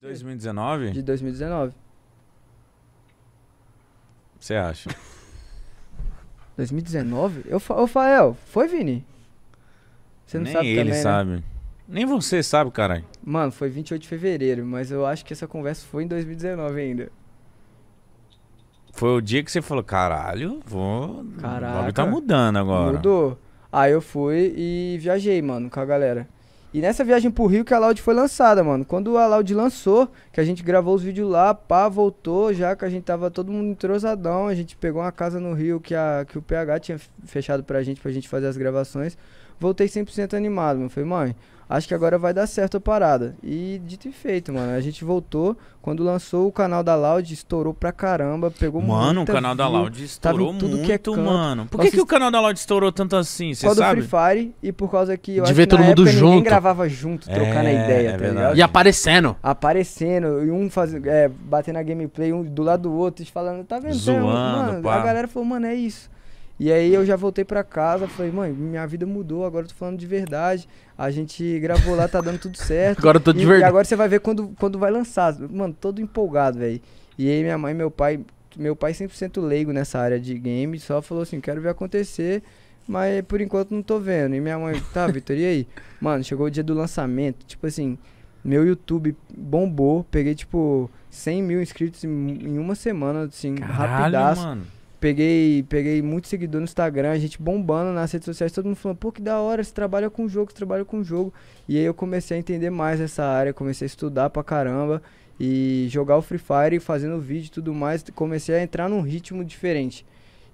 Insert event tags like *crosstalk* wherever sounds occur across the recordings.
2019? De 2019. Você acha? 2019? *laughs* Eu, fa- Fael, foi, Vini? Você não Nem sabe ele também, né? sabe. Nem você sabe, caralho. Mano, foi 28 de fevereiro, mas eu acho que essa conversa foi em 2019 ainda. Foi o dia que você falou, caralho, vou... O tá Caraca. tá mudando agora. Mudou. Aí eu fui e viajei, mano, com a galera. E nessa viagem pro Rio que a Loud foi lançada, mano. Quando a Loud lançou, que a gente gravou os vídeos lá, pá, voltou, já que a gente tava todo mundo entrosadão, a gente pegou uma casa no Rio que, a, que o PH tinha fechado pra gente, pra gente fazer as gravações voltei 100% animado, mano. Falei, mãe, acho que agora vai dar certo a parada. E dito e feito, mano. A gente voltou. Quando lançou o canal da Loud, estourou pra caramba. Pegou muito. Mano, o canal view, da Loud estourou tudo muito, que é canto. mano. Por que, que o canal da Loud estourou tanto assim? Você sabe? do Free Fire e por causa que eu De ver todo mundo junto. ninguém gravava junto, é, trocando a ideia, é tá ligado? E aparecendo. Aparecendo. E um faz, é, batendo a gameplay um do lado do outro, falando, tá vendo? Tá, Zoando, mano, pá. a galera falou, mano, é isso. E aí eu já voltei para casa, falei, mãe, minha vida mudou, agora eu tô falando de verdade. A gente gravou lá, tá dando tudo *laughs* certo. agora eu tô de e, verdade. E agora você vai ver quando, quando vai lançar. Mano, todo empolgado, velho. E aí minha mãe e meu pai, meu pai 100% leigo nessa área de game, só falou assim, quero ver acontecer, mas por enquanto não tô vendo. E minha mãe, tá, Vitor, e aí? *laughs* Mano, chegou o dia do lançamento, tipo assim, meu YouTube bombou, peguei tipo 100 mil inscritos em, em uma semana, assim, Caralho, rapidaço. Mano. Peguei, peguei muito seguidor no Instagram, a gente bombando nas redes sociais, todo mundo falando, pô, que da hora, você trabalha com jogo, você trabalha com jogo. E aí eu comecei a entender mais essa área, comecei a estudar pra caramba e jogar o Free Fire, fazendo vídeo e tudo mais, comecei a entrar num ritmo diferente.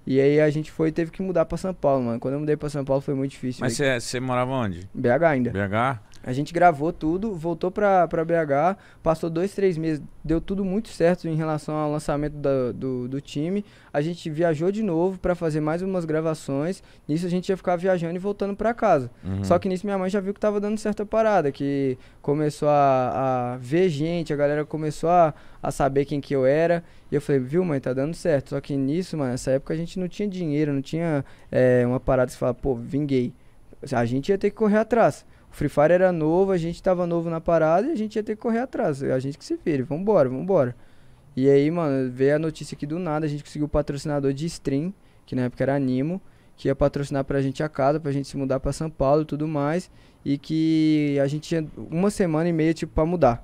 E aí a gente foi teve que mudar pra São Paulo, mano. Quando eu mudei pra São Paulo foi muito difícil. Mas você morava onde? BH ainda. BH? A gente gravou tudo, voltou pra, pra BH, passou dois, três meses, deu tudo muito certo em relação ao lançamento da, do, do time. A gente viajou de novo para fazer mais umas gravações. Nisso a gente ia ficar viajando e voltando para casa. Uhum. Só que nisso minha mãe já viu que tava dando certa parada, que começou a, a ver gente, a galera começou a, a saber quem que eu era. E eu falei, viu, mãe, tá dando certo. Só que nisso, mano, nessa época a gente não tinha dinheiro, não tinha é, uma parada que você fala, pô, vinguei. A gente ia ter que correr atrás. O Free Fire era novo, a gente tava novo na parada e a gente ia ter que correr atrás. A gente que se vire, vambora, vambora. E aí, mano, veio a notícia aqui do nada, a gente conseguiu o patrocinador de stream, que na época era Animo, que ia patrocinar pra gente a casa, pra gente se mudar pra São Paulo e tudo mais. E que a gente tinha uma semana e meia, tipo, pra mudar.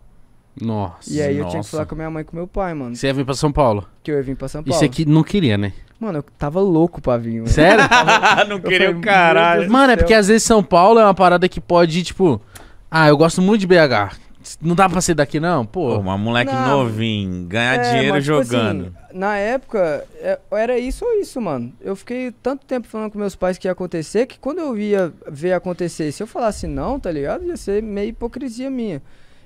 Nossa. E aí eu tinha que falar com a minha mãe e com meu pai, mano. Você ia vir pra São Paulo. Que eu ia vir pra São Paulo. Isso aqui não queria, né? Mano, eu tava louco pra vir. Mano. Sério? *laughs* *laughs* não queria o caralho. Mano, é porque às vezes São Paulo é uma parada que pode, tipo. Ah, eu gosto muito de BH. Não dá pra ser daqui, não? Pô. Pô, uma moleque Não. novinho, ganhar É, dinheiro mas, tipo assim, jogando. assim, na época, é, era isso ou isso, mano. Eu fiquei tanto tempo falando com meus pais que ia acontecer que quando eu ia ver acontecer, se eu falasse não, tá ligado? Ia ser meio hipocrisia minha.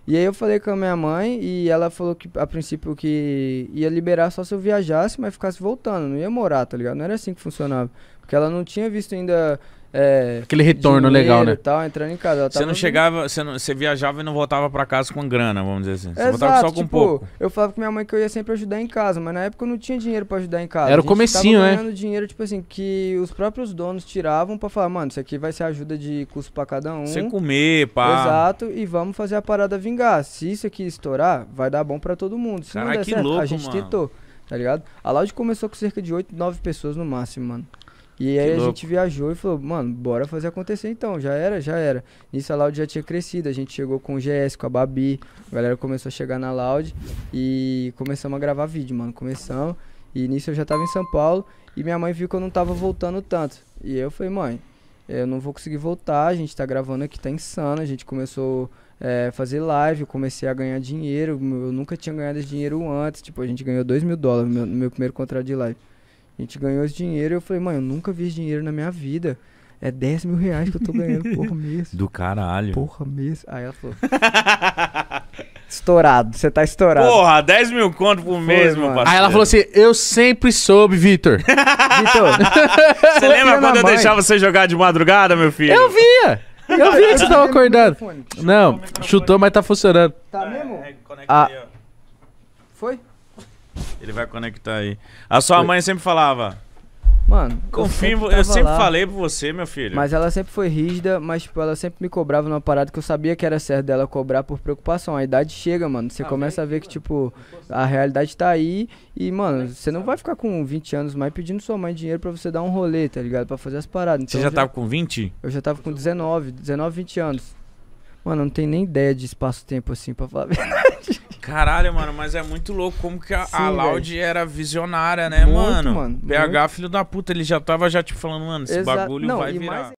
E aí eu falei com a minha mãe e ela falou que a princípio que ia liberar só se eu viajasse, mas ficasse voltando, não ia morar, tá ligado? Não era assim que funcionava. Porque ela não tinha visto ainda. É, Aquele retorno legal, né? Tal, entrando em casa. Você não chegava, você, não, você viajava e não voltava para casa com grana, vamos dizer assim. Você Exato, voltava só com tipo, pouco. Eu falava com minha mãe que eu ia sempre ajudar em casa, mas na época eu não tinha dinheiro para ajudar em casa. Era o comecinho, né? ganhando dinheiro, tipo assim, que os próprios donos tiravam para falar, mano, isso aqui vai ser ajuda de custo para cada um. Sem comer, pá. Exato, e vamos fazer a parada vingar. Se isso aqui estourar, vai dar bom para todo mundo. Se Caraca, não der certo, louco, a gente mano. tentou, tá ligado? A loja começou com cerca de 8, 9 pessoas no máximo, mano. E aí a gente viajou e falou, mano, bora fazer acontecer então. Já era, já era. Nisso a Loud já tinha crescido. A gente chegou com o GS, com a Babi. A galera começou a chegar na Loud e começamos a gravar vídeo, mano. Começamos. E nisso eu já tava em São Paulo e minha mãe viu que eu não tava voltando tanto. E eu falei, mãe, eu não vou conseguir voltar. A gente tá gravando aqui, tá insano. A gente começou é, fazer live, eu comecei a ganhar dinheiro. Eu nunca tinha ganhado dinheiro antes. Tipo, a gente ganhou 2 mil dólares no meu, no meu primeiro contrato de live. A gente ganhou esse dinheiro. Eu falei, mano, eu nunca vi esse dinheiro na minha vida. É 10 mil reais que eu tô ganhando por *laughs* mês. Do caralho. Porra, mês. Aí ela falou. *laughs* estourado, você tá estourado. Porra, 10 mil conto por mês, meu parceiro. Aí ela falou assim: Eu sempre soube, Vitor. *laughs* Vitor. Você lembra quando eu mãe. deixava você jogar de madrugada, meu filho? Eu via! Eu via que você tava tá acordando. Não, chutou, mas tá funcionando. Tá mesmo? conecta Ah. aí, ó. Foi? Ele vai conectar aí. A sua mãe sempre falava. Mano, confio, eu sempre, eu sempre lá, falei pra você, meu filho. Mas ela sempre foi rígida, mas tipo, ela sempre me cobrava numa parada que eu sabia que era certo dela cobrar por preocupação. A idade chega, mano. Você ah, começa a ver que, tipo, a realidade tá aí e, mano, você não vai ficar com 20 anos mais pedindo sua mãe dinheiro pra você dar um rolê, tá ligado? Pra fazer as paradas. Então, você já, já tava com 20? Eu já tava com 19, 19, 20 anos. Mano, não tem nem ideia de espaço-tempo assim, pra falar a *laughs* verdade. Caralho, mano, mas é muito louco como que a, a Loud era visionária, né, muito, mano? mano? PH, muito. filho da puta, ele já tava já, te tipo, falando, mano, esse Exa... bagulho Não, vai virar. Mais...